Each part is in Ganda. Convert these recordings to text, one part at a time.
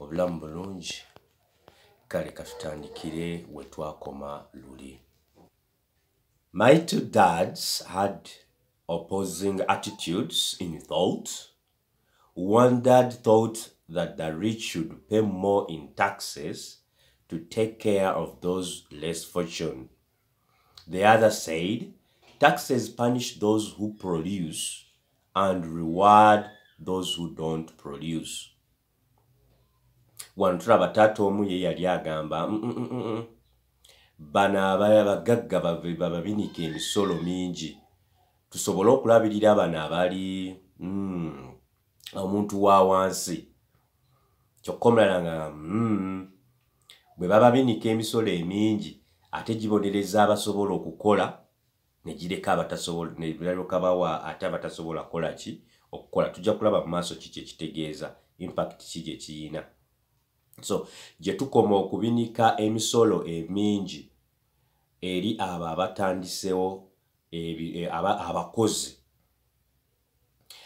obulamu bulungi kale we twakoma luli my two dads had opposing attitudes in thought one dad thought that the rich should pay more in taxes to take care of those less fortunate. The other said, taxes punish those who produce and reward those who don't produce wano tulaba taata omu ye yali agamba mm, mm, mm, bano abagagga babinika emisolo mingi tusobole okulabirira bano abali omuntu wa wansi kyokka omulala nga bwe baba binika emisolo emingi ate gibonereza abasobola okukola negireka abatasobola nebalyoka bawa ate abatasobola kukola ki okukola tujja kulaba mu maaso kiki ekitegeeza impact ki gye kiyina so gye tukoma okubinika emisolo emingi eri abo abatandisewo e, abakozi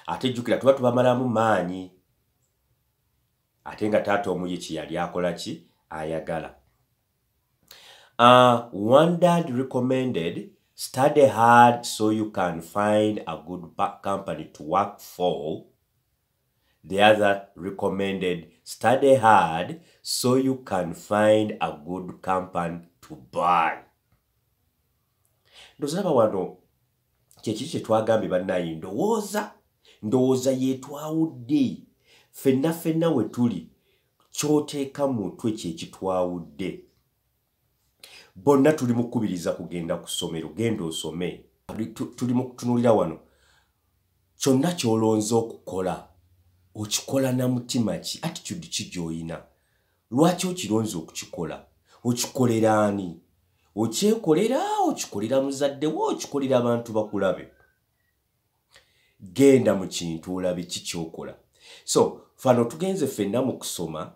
ate jjukira tuba tubamalamu maanyi ate nga taata omuye kiyali akola ki ayagala uh, one dad recommended Study hard so you can find a good company to work for. The other recommended study hard so you can find a good company to buy. Ndoziraba wano kyekiri kye twagambye bannaye ndowooza ndowooza yeetwawudde ffenna ffenna we tuli ky'oteeka mu mutwe kyekitwawudde bonna tuli mukubiriza kugenda ku ssomero genda osome tuli mukutunulira wano kyonna kyolonza okukola okikola na mutima ki attitude ki gyoyina lwaki okironza okukikola okikolera ani okyekolera okikolera muzadde we okikolera abantu bakulabe genda mu kintu olabe kikyokola so fano tugenze ffenna mu kusoma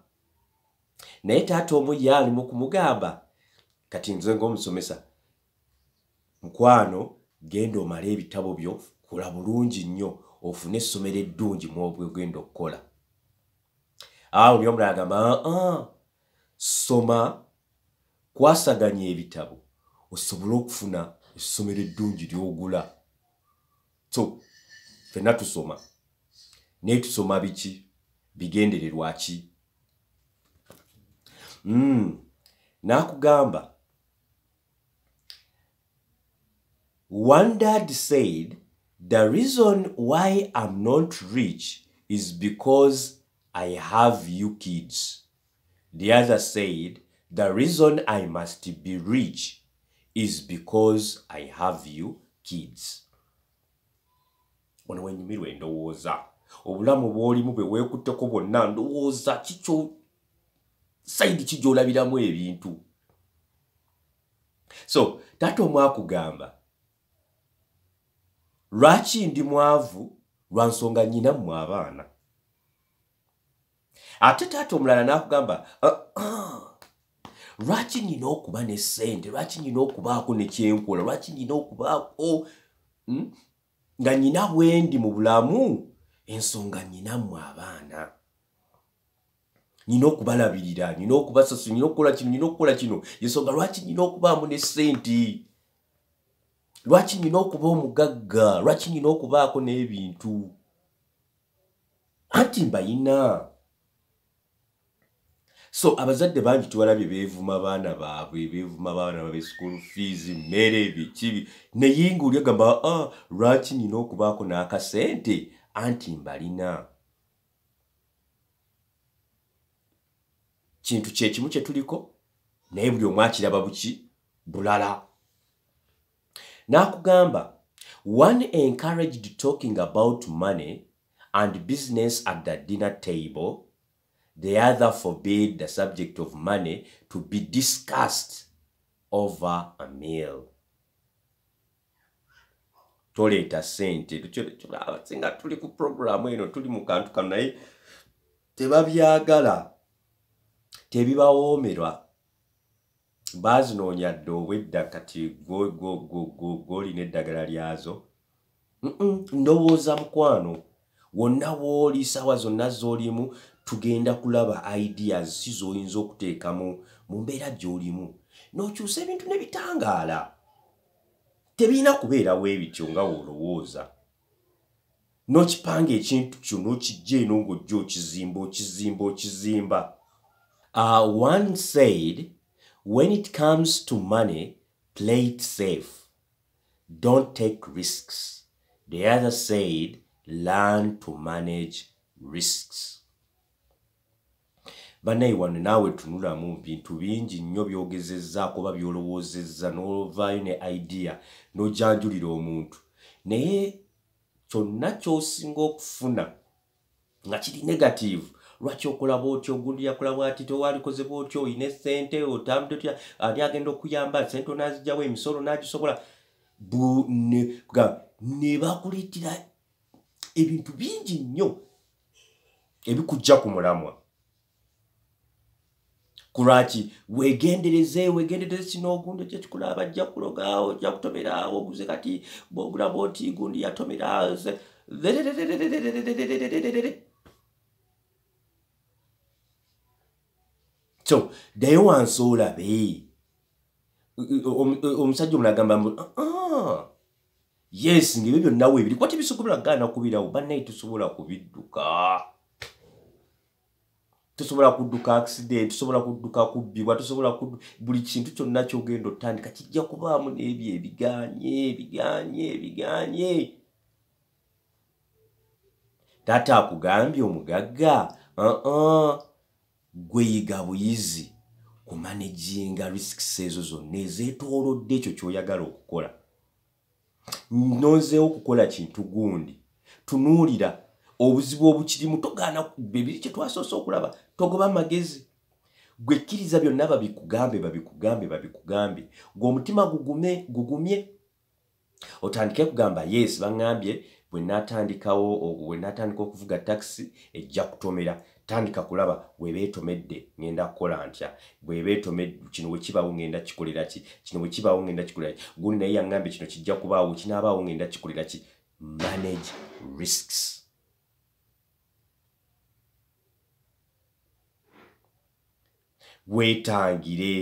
naye taata omu ye alimu kumugamba kati nze ng'omusomesa mukwano genda omale ebitabo byo kula bulungi nnyo ofune essomero eddungi mwobwegenda okukola awo byo omulala agamba soma kwasaganya ebitabo osobole okufuna essomero eddungi lyogula so fenna tusoma naye tusoma biki bigendererwaki hmm, naakugamba mm. One dad said, The reason why I'm not rich is because I have you kids. The other said, The reason I must be rich is because I have you kids. Wano wenyumirwa endowooza. Obulamu bw'olimu bwe weekutteko bwonna ndowooza kikyo sayidi ki gy'olabiramu ebintu. So taata omu lwaki ndi mwavu lwa nsonga nyinammwe abaana ate taata omulala n'akugamba ah, ah, lwaki nina okuba nesente lwaki nina okubaako nekyenkola lwaki nina okubaako hmm, nga nina bwendi mu bulamu ensonga nyinammwe abaana nina okubalabirira nina okubasasu nina okukola kino nina okukola kino ensonga lwaki nina okubaamu nesente lwaki nina okuba omugagga lwaki nina okubaako n'ebintu anti mbayina so abazadde bangi tubalabye beevuma baana baabwe beevuma baana babe school fees mmere ebikibi naye ngaoli agamba ah, lwaki nina okubaako n'akasente anti mbalina kintu kyekimu kye tuliko naye buli omu akiraba buki bulala nakugamba one encouraged talking about money and business at the dinner table the other forbid the subject of money to be discussed over a meal toleta sente abasinga tuli ku programu eno tuli mu kantu kano naye tebabyagala tebibawoomerwa baazinoonya dde obwedda kati golina eddagala lyazo ndowooza mukwano wonna wooli sawa zonna z'olimu tugenda kulaba ideas si z'oyinza okuteekamu mu mbeera gy'olimu n'okyusa ebintu ne bitangaala tebirina kubeerawo ebityo nga woolowooza n'okipanga ekintu kyo n'okijja eno ng'ojja okizimba okizimba okizimba ah, one said When it comes to money, play it safe. Don't take risks. The other said, learn to manage risks. bannayiwano naawe tunulamu bintu bingi nnyo byogezezzaako oba byolowoozezza n'ovaayo ne idea n'ojanjulira omuntu naye kyonna ky'osinga okufuna nga kiri negative lwaki okola bwotyo ogundi yakolabw ati towalikoze bwotyo oyina esente otambu otya ani agenda okuyamba sente onazijjawo emisolo nagisobola ne bakuleetera ebintu bingi nnyo ebikujja ku mulamwa kulwaki wegendereze wegendereze kino ogundi ekyekikula bajja kulogaawo ojja kutomeraawo oguze kati bwogulabwoti gundi yatomeraze so ddayo wansi olabe um, um, omusajja omuna agamba ah, yes ngebyo byonnawe ebiri kuba tebisobola gaana kubirawo bannaye tusobola kubidduka tusobola kudduka accident tusobola kudduka kubbibwa tusobola buli kintu kyonna kyogenda otandika kijja kubaamu n'ebyo ebiganye ebiganye ebiganye taata akugambye omugagga ah, ah, gweyiga buyizi ku managinga risks ezo zonna ezeetoolodde ekyo kyoyagala okukola nonzeewo okukola kintu gundi tunuulira obuzibu obukirimu togaana ebiri kye twasoose okulaba togoba amagezi gwekkiriza byonna babikugambe babikugambe babikugambe gweomutima gugume gugumye otandike kugamba yes baŋambye bwenatandikawo bwenatandika okuvuga takisi ejja kutomera tandika kulaba bwe beetomedde ngenda kukola ntya bwe beetomedde kino bwe kibaawo ngenda kikolera ki kino bwe kibaawo ngenda kikolera ki guli naye yaŋŋambye kino kijja kubaawo kinaabaawo ngenda kikolera ki manage risks weetangire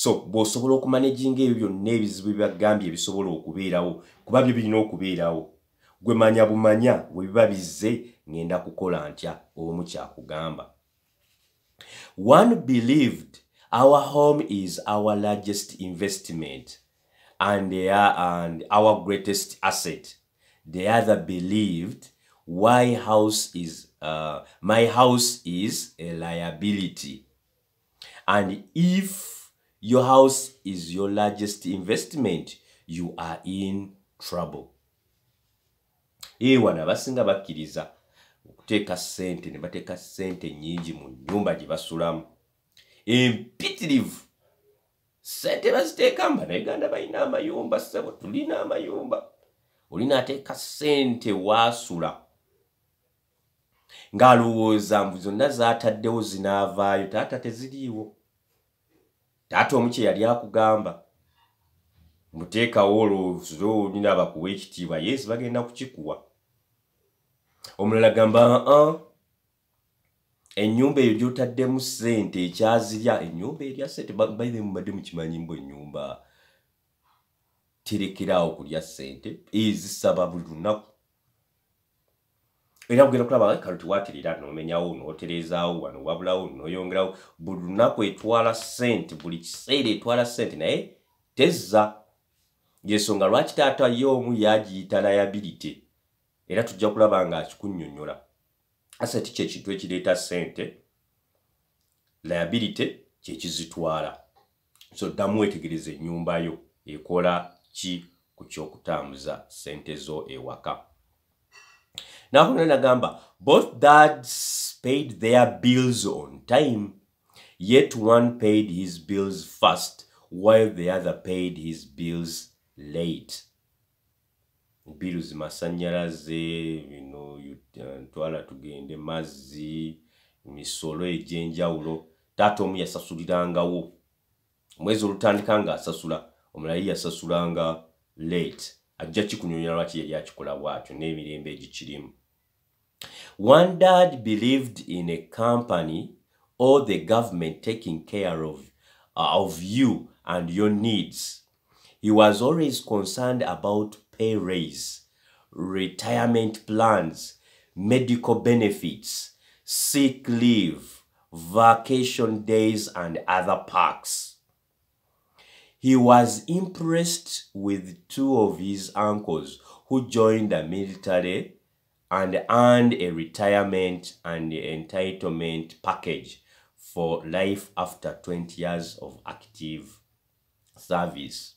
so bw'osobola okumanaginga ebyo byonna ebizibu byebagambye bisobola okubeerawo kuba byo birina okubeerawo gwe manya bumanya webiba bizze ngenda kukola ntya omu kyakugamba one believed our home is our largest investment and, they are, and our greatest asset the other believed why house is uh, my house is a liability and if your house is your largest investment you are in trouble eewana abasinga bakkiriza okuteeka ssente ne bateeka ssente nyingi mu nyumba gye basulamu empitirivu ssente baziteekamu banayuganda balina amayumba ssebo tulina amayumba olinaateeka ssente waasula ng'alowooza mbu zonna zaataddewo zinaavaayo taata teziriiwo taata omu kye yali akugamba muteekawo olwozo olinaabakuwa ekitiibwa yesi bagenda kukikuwa omulala gamba enyumba eyo gyotaddemu sente ekyazirya enyumba erya sente baire mubadde mukimanyimbu enyumba terekeraawo kulya sente ezisaba buli lunaku era kugenda kulaba kalotiwatirira nomenyawo notereezaawo wano wabulawo noyongerawo buli lunaku etwala sente buli kiseera etwala sente naye tezza yensonga lwakitaata yo omu yagiyita liability era tujja kulaba ngaakikunnyonnyola asset kyekintu ekireeta ssente liability kyekizitwala so ddamu wetegereza ennyumba yo ekola ki ku kyokutambuza ssente zo ewaka nagamba both dads paid their bills on time yet one paid his bills first while the other paid his bills late bilu zimasanyalaze bino eh, twala tugende mazzi misolo egyenjawulo taata omu yasasulirangawo omwezi olutandika nga asasula omulayi yasasulanga late ajja kikunyonyola lwaki yali akikola bwatyo n'emirembe egikirimu one dad believed in a company or the government taking care of, uh, of you and your needs he was always concerned about pay raise, retirement plans, medical benefits, sick leave, vacation days, and other perks. He was impressed with two of his uncles who joined the military and earned a retirement and entitlement package for life after 20 years of active service.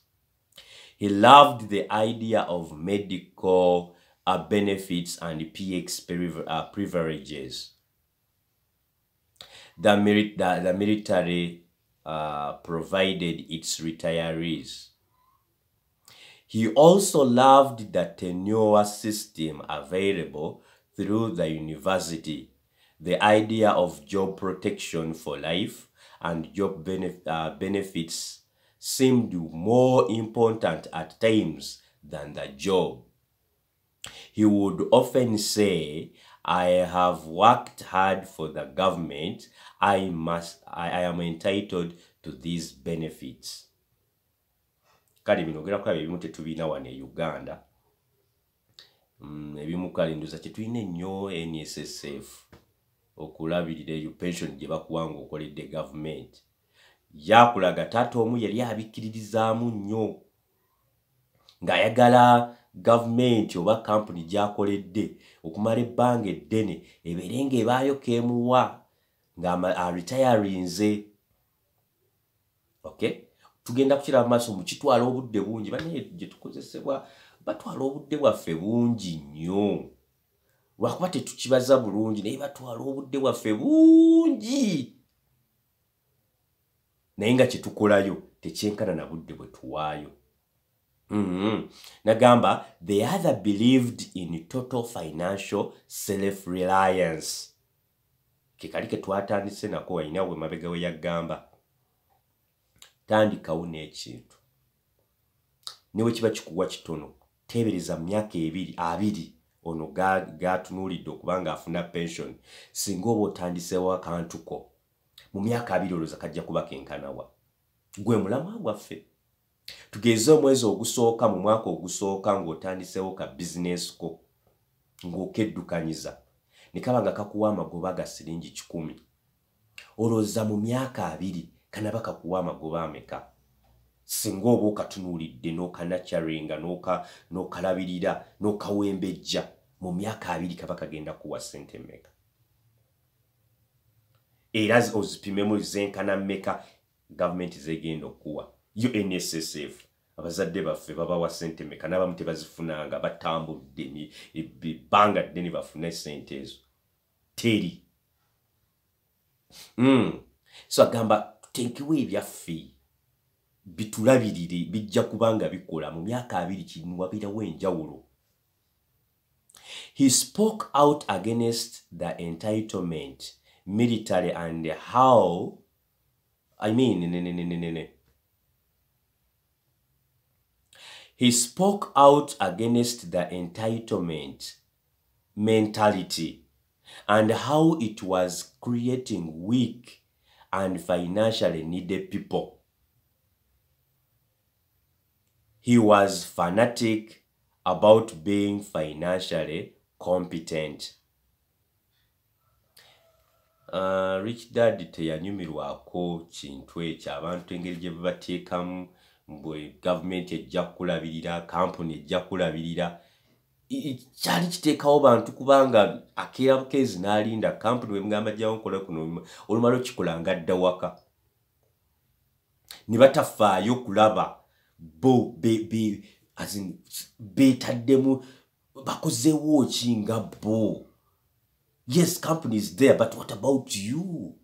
He loved the idea of medical uh, benefits and PX priv uh, privileges. The, mili the, the military uh, provided its retirees. He also loved the tenure system available through the university, the idea of job protection for life and job benef uh, benefits seemed more important at times than the job. He would often say, I have worked hard for the government. I must, I, I am entitled to these benefits. Kali minogera kwa bibi mute tubina wane Uganda. Mbibi mm, mukali nduza chitu ine nyo NSSF. Okulabi dide yu pension jiva kuwangu kwa government. government. yaakulaga taata omu yali abikkiririzaamu nnyo ng'ayagala gavumenti oba kampuni gy'akoledde okumala ebbanga eddene ebeere ngaebaayo keemuwa ng'aretirinze ok tugenda kukiraba maaso mu kitwala obudde bungi banaye gye tukozesebwa batwala obudde bwaffe bungi nnyo lwakuba tetukibaza bulungi naye batwala obudde bwaffe bungi naye nga kitukolayo tekyenkana na budde bwe tuwaayo Mm-hmm. nagamba the other believed in total financial self reliance kekali ketwatandise nako wainawe mabega we yagamba tandikawo n'ekintu niwe kiba kikugwa kitono tebereza myaka ebiri abiri ono gatunuulidde okubanga afuna pension singa oba otandisewo akantu ko mu myaka abiri olowooza kajja kuba kenkanawa gwe mulamwa gwaffe tugeze omwezi ogusooka mu mwaka ogusooka ng'otandisewo ka bizinesi ko ng'okeddukanyiza ne kaba nga kakuwa amagoba ga siringi kikumi olowooza mu myaka abiri kanaba kakuwa amagoba ameka singa oba okatunuulidde n'okanacyaringa n'okalabirira n'okawembejja mu myaka abiri kaba kagenda kuwa ssente mmeka era ozipimemu oh, zenkana mmeka gavumenti zegenda okuwa unssf abazadde baffe babawa sente meka nabamu tebazifunanga batambudde e, ebbanga dde ne bafuna sente ezo teri hmm. so agamba tutenkiwo ebyaffe bitulabirire bijja kubanga bikola mu myaka abiri kinwabirawo enjawulo he spoke out against the entitlement military and how I mean he spoke out against the entitlement mentality and how it was creating weak and financially needed people. He was fanatic about being financially competent. uh, rich dad teyanyumirwako kintu ekyo abantu engeri gye bebateekamu bwe gavumenti ejja kulabirira kampuni ejja kulabirira kyali kiteekawo bantu kubanga akeera bukezi n'alinda kampuni wemugamba jyawo nkola kuno olumala okikola nga adda waka ne batafaayo kulaba bo betaddemu bakozeewo ki nga bo be, be, yes company is there but what about you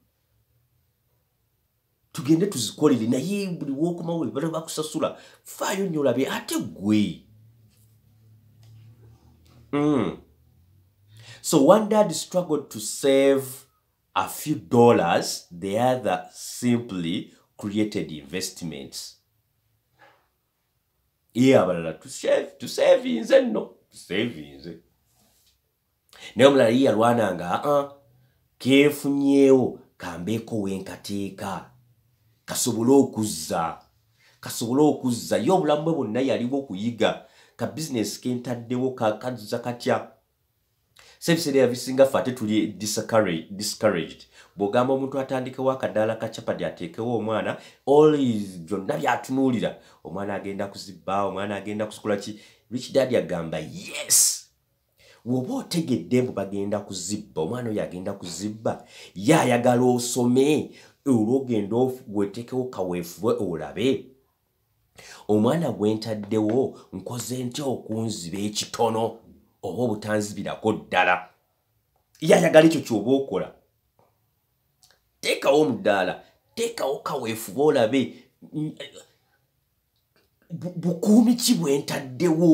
tugende tuzikolere naye buli wookomawo ebibala bakusasula fayo nnyo ate gwe mm. so one dad struggled to save a few dollars the other simply created investments ye abalala tusave nze nno tusave nze naye omulala ye yalwananga aa ah, kefunyeewo kambeeko wenkateeka kasobole okuzza kasobole okuzza ye obulamu bwe bwonna yaliwo okuyiga ka bizinesi kentaddewo kakazza katya se ebiseera yabisinga fe ate tuli discouraged bw'ogamba omuntu atandikewo akadaala ka chapadi ateekewo omwana all byonna byatunuulira omwana agenda kuzibba omwana agenda kusukula ki rich dadi agamba yes woba otegedde mbu bagenda kuzibba omwana oyo agenda kuzibba yayagala osome olwogenda weteekewo kaweefube olabe omwana gwentaddewo nkoze ntya okunziba ekitono oba obutanzibirako ddala yayagala ekyo kyoba okola teekawo omudaala teekawo kaweefube olabe bukuumi ki bwentaddewo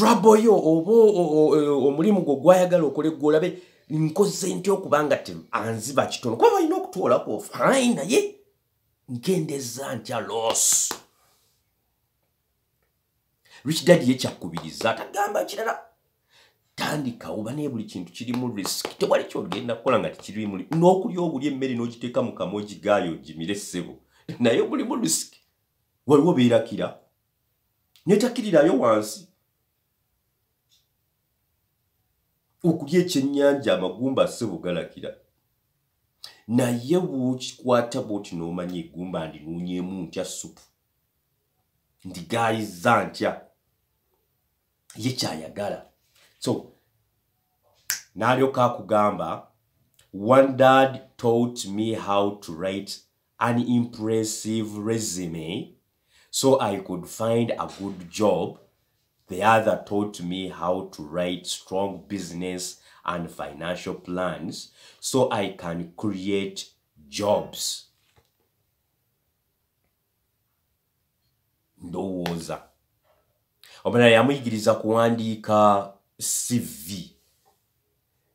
trouble yo oba omulimu gwo gwayagala okole gwe olabe nkoze nti okuba nga anziba kitono kuba balina okutwolako fine naye nkendeza ntya los richdad yekyakubiriza atagamba kirala tandika oba naye buli kintu kirimu risk tewali kyogenda kukola nga tekirimu n'okulya obuli emmere n'ogiteeka mu kamoji gaayo ogimire ssebo naye obulimu risk waliwo beerakira netakirirayo wansi okulya ekyennyanja amagumba ase bugalakira naye bwokikwata bwoti n'omanya eggumba ndinuunyeemu ntya supu ndigayiza ntya ye kyayagala so n'alyoka akugamba one dad taught me how to write an impressive resume so i could find a good job The other taught me how to write strong business and financial plans so I can create jobs. ndowooza omulala yamuyigiriza kuwandiika cv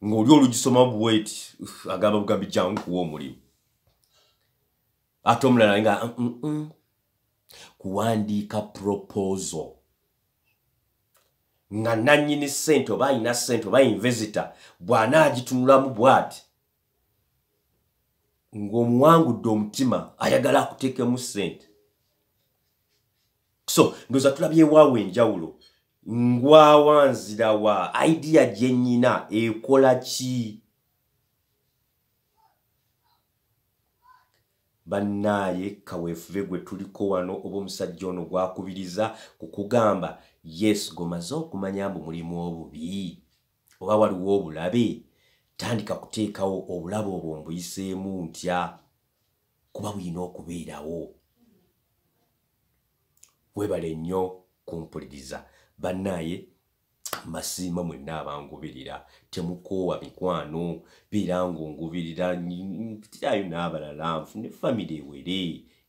ng'oli olugisoma buwet agaba bugambi jangu kuwa omulimu ate omulala nga kuwandiika proposal nga nannyini ssente oba ayina ssente oba invesita bw'anaagitunulamu bw'ati ng'omuwangudde omutima ayagala akuteekemu ssente so ndooza tulabyewaawo enjawulo ngwawanzirawa idiya gyennyina ekola ki bannaaye kaweefube gwe tuliko wano oba omusajja ono gwakubiriza ku kugamba yes gomaze okumanya mbu mulimu obubi oba waliwo obulabe tandika kuteekawo obulabe obwo mbuyiseemu ntya kuba bulina okubeerawo weebale nnyo kumpuliriza bannaaye masima mwenna abangubirira temukoowa mikwano beera ngaonguubirira nkitayo n'abalala nfune famiry ewere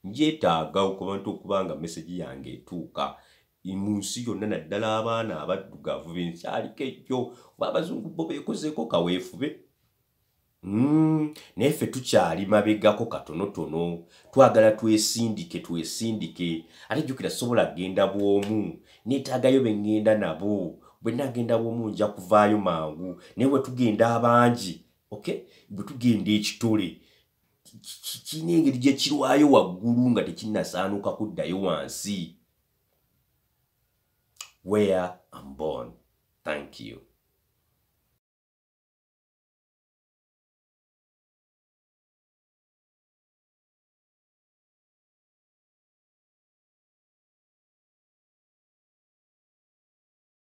njetaaga okubantu okuba nga meseji yange etuuka mu nsi yonna naddala abaana abaddugavu benkyaliko ejjo oba abazungu bo beekozeeko kaweefube hmm, naye ffe tukyali mabegako katonotono twagala twesindike twesindike ate jjukira sobola genda bw'omu neetaagayo be ŋŋenda nabo bwe nagenda bwomu nja kuvaayo mangu naye bwe tugenda abangi okay bwe tugenda ekitole kina engeri gyekirwayo waggulu nga tekinnasaanuka kuddayo wansi where am born thank you